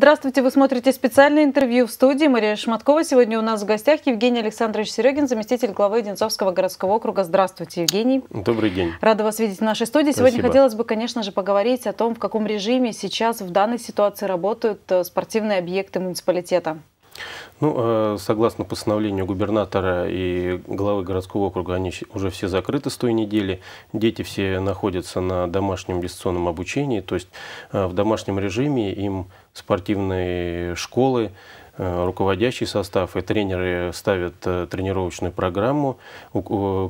Здравствуйте, вы смотрите специальное интервью в студии Мария Шматкова. Сегодня у нас в гостях Евгений Александрович Серегин, заместитель главы Одинцовского городского округа. Здравствуйте, Евгений. Добрый день. Рада вас видеть в нашей студии. Сегодня хотелось бы, конечно же, поговорить о том, в каком режиме сейчас в данной ситуации работают э, спортивные объекты муниципалитета. Ну, э, согласно постановлению губернатора и главы городского округа, они уже все закрыты с той недели. Дети все находятся на домашнем дистанционном обучении, то есть э, в домашнем режиме им спортивные школы, Э, руководящий состав и тренеры ставят э, тренировочную программу.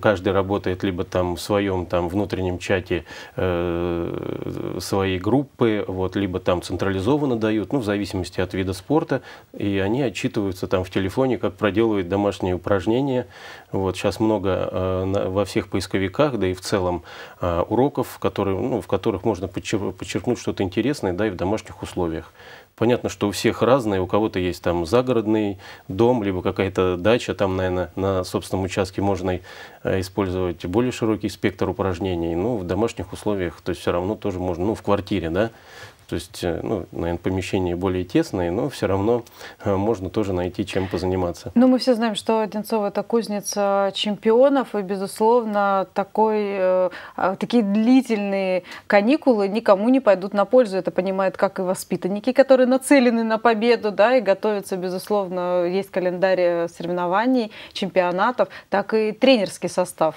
Каждый работает либо там в своем там, внутреннем чате э, своей группы, вот, либо там централизованно дают, ну, в зависимости от вида спорта. И они отчитываются там в телефоне, как проделывают домашние упражнения. Вот, сейчас много во всех поисковиках, да и в целом уроков, которые, ну, в которых можно подчеркнуть что-то интересное, да, и в домашних условиях. Понятно, что у всех разные, у кого-то есть там загородный дом, либо какая-то дача, там, наверное, на собственном участке можно э, использовать более широкий спектр упражнений. Ну, в домашних условиях, то есть все равно тоже можно, ну, в квартире, да, то есть, э, ну, наверное, помещение более тесное, но все равно э, можно тоже найти чем позаниматься. Но ну, мы все знаем, что Одинцова – это кузница чемпионов, и, безусловно, такой, э, а, такие длительные каникулы никому не пойдут на пользу. Это понимают как и воспитанники, которые нацелены на победу, да, и готовятся, безусловно, есть календарь соревнований, чемпионатов, так и тренерский состав.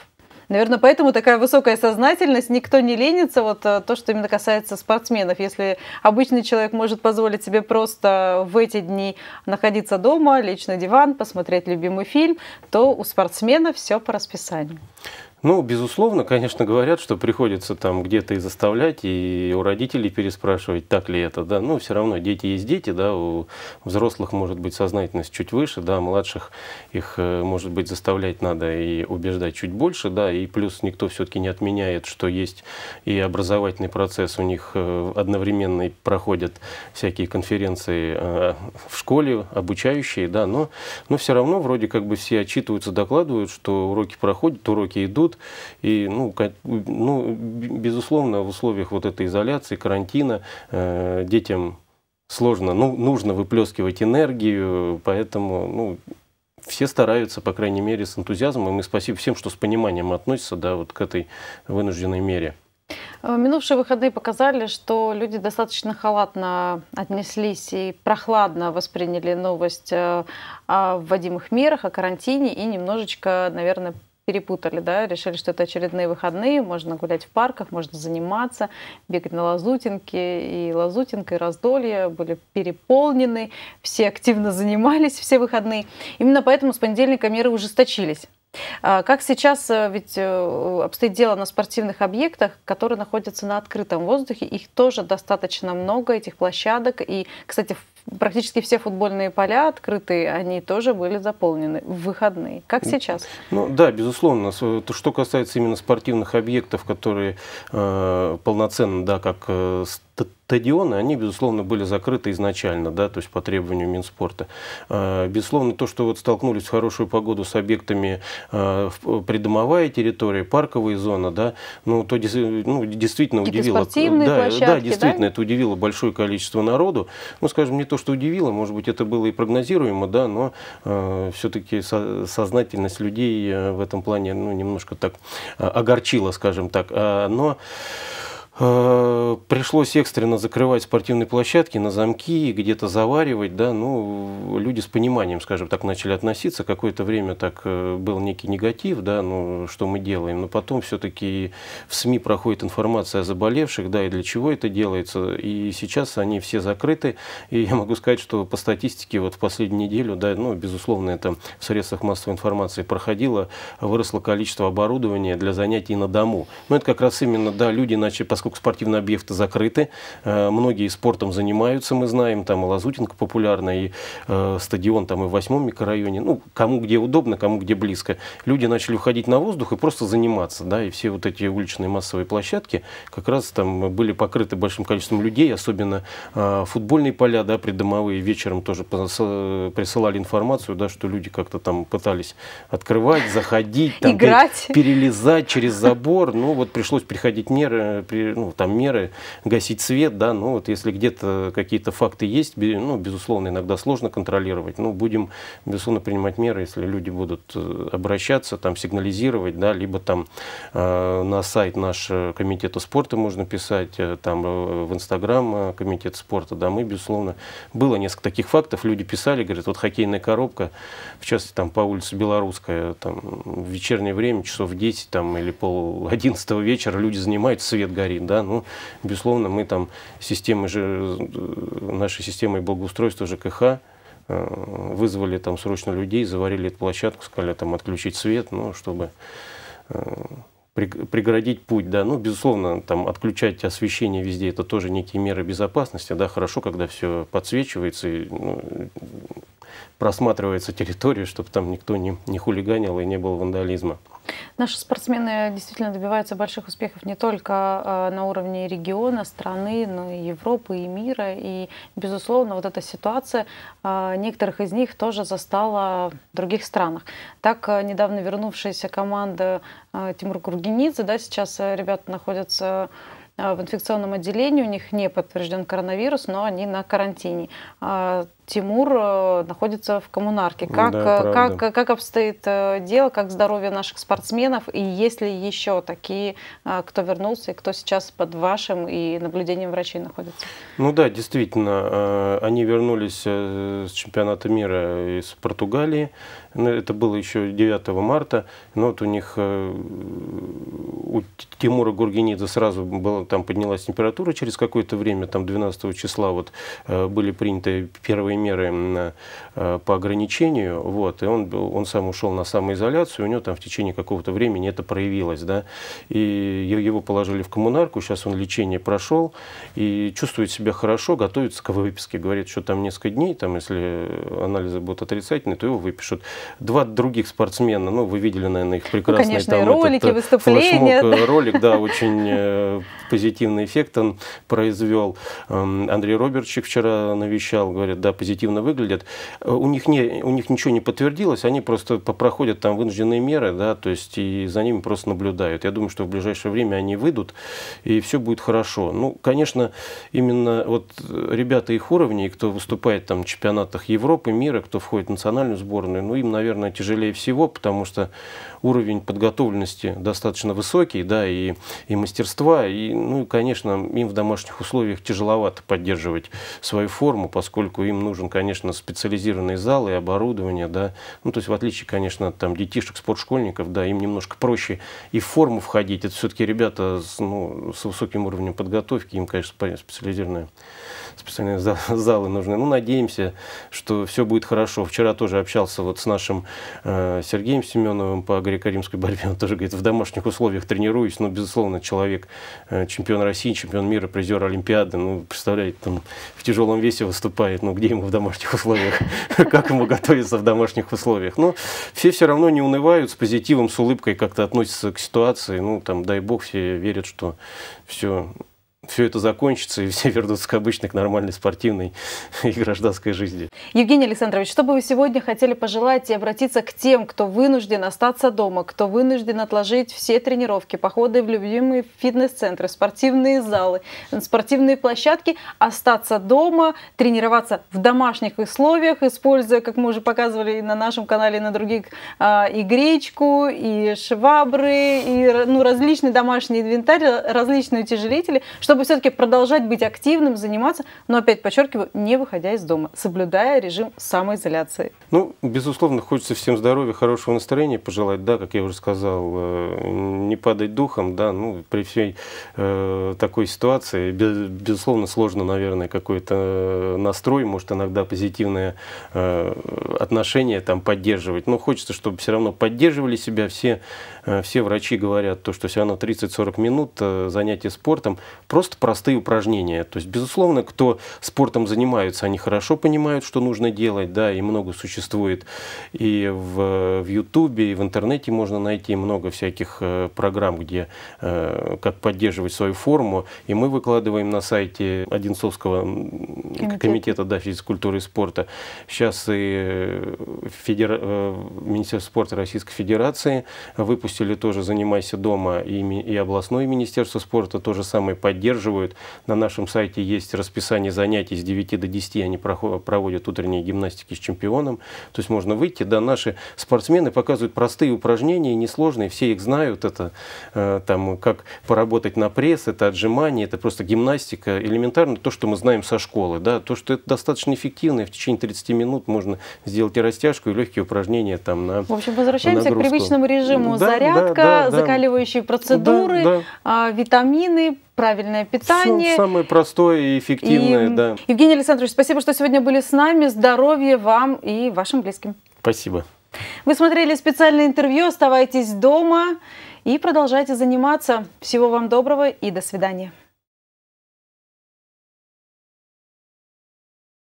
Наверное, поэтому такая высокая сознательность, никто не ленится, вот э, то, что именно касается спортсменов. Если обычный человек может позволить себе просто в эти дни находиться дома, лечь на диван, посмотреть любимый фильм, то у спортсмена все по расписанию. Ну, безусловно, конечно, говорят, что приходится там где-то и заставлять, и у родителей переспрашивать, так ли это, да. Ну, все равно дети есть дети, да, у взрослых может быть сознательность чуть выше, да, младших их, э, может быть, заставлять надо и убеждать чуть больше, да, и плюс никто все-таки не отменяет, что есть и образовательный процесс, у них э, одновременно проходят всякие конференции э, в школе, обучающие, да, но, но все равно вроде как бы все отчитываются, докладывают, что уроки проходят, уроки идут, год. И, ну, ну, безусловно, в условиях вот этой изоляции, карантина э, детям сложно, ну, нужно выплескивать энергию, поэтому, ну, все стараются, по крайней мере, с энтузиазмом. И спасибо всем, что с пониманием относятся да, вот к этой вынужденной мере. Э, минувшие выходные показали, что люди достаточно халатно отнеслись и прохладно восприняли новость э, о вводимых мерах, о карантине и немножечко, наверное, перепутали, да, решили, что это очередные выходные, можно гулять в парках, можно заниматься, бегать на Лазутинке, и Лазутинка, и Раздолье были переполнены, все активно занимались все выходные. Именно поэтому с понедельника меры ужесточились. А как сейчас э, ведь э, обстоит дело на спортивных объектах, которые находятся на открытом воздухе, их тоже достаточно много, этих площадок. И, кстати, в практически все футбольные поля открытые, они тоже были заполнены в выходные. Как сейчас? Ну, да, безусловно. Э, что касается именно спортивных объектов, которые э, полноценно, да, как э, стадионы, они, безусловно, были закрыты изначально, да, то есть по требованию Минспорта. А, безусловно, то, что вот столкнулись в хорошую погоду с объектами а, придомовая территория, парковая зона, да, ну, то ну, действительно удивило. да, площадки, да, действительно, да? это удивило большое количество народу. Ну, скажем, не то, что удивило, может быть, это было и прогнозируемо, да, но э, а, все-таки со сознательность людей э, в этом плане, ну, немножко так огорчила, скажем так. Но пришлось экстренно закрывать спортивные площадки на замки, и где-то заваривать, да, ну, люди с пониманием, скажем так, начали относиться. Какое-то время так э, был некий негатив, да, ну, что мы делаем, но потом все-таки в СМИ проходит информация о заболевших, да, и для чего это делается, и сейчас они все закрыты, и я могу сказать, что по статистике вот в последнюю неделю, да, ну, безусловно, это в средствах массовой информации проходило, выросло количество оборудования для занятий на дому. Но ну, это как раз именно, да, люди, начали, поскольку спортивные объекты закрыты, закрыты. Э, многие спортом занимаются, мы знаем, там и Лазутинка популярная, и э, стадион там и в восьмом микрорайоне. Ну, кому где удобно, кому где близко. Люди начали уходить на воздух и просто заниматься, да, и все вот эти уличные массовые площадки как раз там были покрыты большим количеством людей, особенно э, футбольные поля, да, придомовые вечером тоже присылали информацию, да, что люди как-то там пытались открывать, заходить, там, играть, перелезать через забор. Ну, вот пришлось приходить меры, при, ну, там меры гасить свет, да, но вот если где-то какие-то факты есть, ну, безусловно, иногда сложно контролировать, но ну, будем, безусловно, принимать меры, если люди будут э, обращаться, там, сигнализировать, да, либо там э, на сайт наш э, комитета спорта можно писать, э, там, в Инстаграм комитет спорта, да, мы, безусловно, было несколько таких фактов, люди писали, говорят, вот хоккейная коробка, в частности, там, по улице Белорусская, там, в вечернее время, часов 10, там, или пол одиннадцатого вечера люди занимаются, свет горит, да, ну, безусловно, безусловно, мы там системы, э, нашей системой благоустройства ЖКХ э, вызвали там срочно людей, заварили эту площадку, сказали там отключить свет, ну, чтобы э, преградить путь, да, ну, безусловно, там, отключать освещение везде, это тоже некие меры безопасности, да, хорошо, когда все подсвечивается, и, ну, просматривается территория, чтобы там никто не, не хулиганил и не было вандализма. Наши спортсмены действительно добиваются больших успехов не только э, на уровне региона, страны, но и Европы, и мира. И, безусловно, вот эта ситуация э, некоторых из них тоже застала в других странах. Так, э, недавно вернувшаяся команда Тимур Кургенидзе, да, сейчас ребята находятся в инфекционном отделении, у них не подтвержден коронавирус, но они на карантине. А, Тимур э, находится в коммунарке. Как, да, как, э, э, как обстоит дело, как здоровье наших спортсменов, и есть ли еще такие, кто вернулся, и кто сейчас под вашим и наблюдением врачей находится? Ну да, действительно, они вернулись с чемпионата мира из Португалии. Ну, это было еще 9 марта. Но ну, вот у них, у Тимура Гургенидзе сразу была, там поднялась температура через какое-то время, там 12 числа вот были приняты первые первые меры э, по ограничению, вот, и он, он сам ушел на самоизоляцию, у него там в течение какого-то времени это проявилось, да, и его положили в коммунарку, сейчас он лечение прошел, и чувствует себя хорошо, готовится к выписке, говорит, что там несколько дней, там, если анализы будут отрицательные, то его выпишут. Два других спортсмена, ну, вы видели, наверное, их прекрасные ну, конечно, там, ролики, этот, выступления. да. Э, ролик, да, очень э, позитивный эффект он произвел. Эм, Андрей Роберчик вчера навещал, говорит, да, позитивно выглядят. Э, у них, не, у них ничего не подтвердилось, они просто проходят там вынужденные меры, да, то есть и за ними просто наблюдают. Я думаю, что в ближайшее время они выйдут, и все будет хорошо. Ну, конечно, именно вот ребята их уровней, кто выступает там в чемпионатах Европы, мира, кто входит в национальную сборную, ну, им, наверное, тяжелее всего, потому что уровень подготовленности достаточно высокий, да, и, и мастерства, и, ну, и, конечно, им в домашних условиях тяжеловато поддерживать свою форму, поскольку им нужно нужен, конечно, специализированный зал и оборудование, да. Ну, то есть, в отличие, конечно, от там детишек, спортшкольников, да, им немножко проще и в форму входить. Это все-таки ребята с, ну, с высоким уровнем подготовки, им, конечно, специализированные, специальные залы нужны. Ну, надеемся, что все будет хорошо. Вчера тоже общался вот с нашим э, Сергеем Семеновым по греко-римской борьбе. Он тоже говорит, в домашних условиях тренируюсь, но, безусловно, человек, э, чемпион России, чемпион мира, призер Олимпиады, ну, представляете, там в тяжелом весе выступает, ну, где ему в домашних условиях, как ему готовиться в домашних условиях. Но ну, все все равно не унывают, с позитивом, с улыбкой как-то относятся к ситуации. Ну, там, дай бог, все верят, что все все это закончится, и все вернутся к обычной, к нормальной спортивной и гражданской жизни. Евгений Александрович, что бы вы сегодня хотели пожелать и обратиться к тем, кто вынужден остаться дома, кто вынужден отложить все тренировки, походы в любимые фитнес-центры, спортивные залы, спортивные площадки, остаться дома, тренироваться в домашних условиях, используя, как мы уже показывали на нашем канале, и на других, а, и гречку, и швабры, и ну, различный домашний инвентарь, различные утяжелители. Что чтобы все-таки продолжать быть активным, заниматься, но опять подчеркиваю, не выходя из дома, соблюдая режим самоизоляции. Ну, безусловно, хочется всем здоровья, хорошего настроения пожелать, да, как я уже сказал, э, не падать духом, да, ну, при всей э, такой ситуации, безусловно, сложно, наверное, какой-то э, настрой, может, иногда позитивное э, отношение там поддерживать, но хочется, чтобы все равно поддерживали себя все, э, все врачи говорят, то, что все равно 30-40 минут э, занятия спортом, просто просто простые упражнения. То есть, безусловно, кто спортом занимается, они хорошо понимают, что нужно делать, да, и много существует и в, в YouTube и в интернете можно найти много всяких э, программ, где э, как поддерживать свою форму. И мы выкладываем на сайте Одинцовского комитета, комитета да, физкультуры и спорта. Сейчас и э, федер... Э, министерство спорта Российской Федерации выпустили тоже «Занимайся дома» и, и областное Министерство спорта тоже самое поддерживает поддерживают. На нашем сайте есть расписание занятий с 9 до 10, они проводят утренние гимнастики с чемпионом. То есть можно выйти, да, наши спортсмены показывают простые упражнения, несложные, все их знают, это э, там как поработать на пресс, это отжимание, это просто гимнастика, элементарно то, что мы знаем со школы, да, то, что это достаточно эффективно, и в течение 30 минут можно сделать и растяжку, и легкие упражнения там на В общем, возвращаемся нагрузку. к привычному режиму. Да, Зарядка, да, да, закаливающие процедуры, да, да. витамины, правильное питание. Все самое простое и эффективное, и... да. Евгений Александрович, спасибо, что сегодня были с нами. Здоровья вам и вашим близким. Спасибо. Вы смотрели специальное интервью. Оставайтесь дома и продолжайте заниматься. Всего вам доброго и до свидания.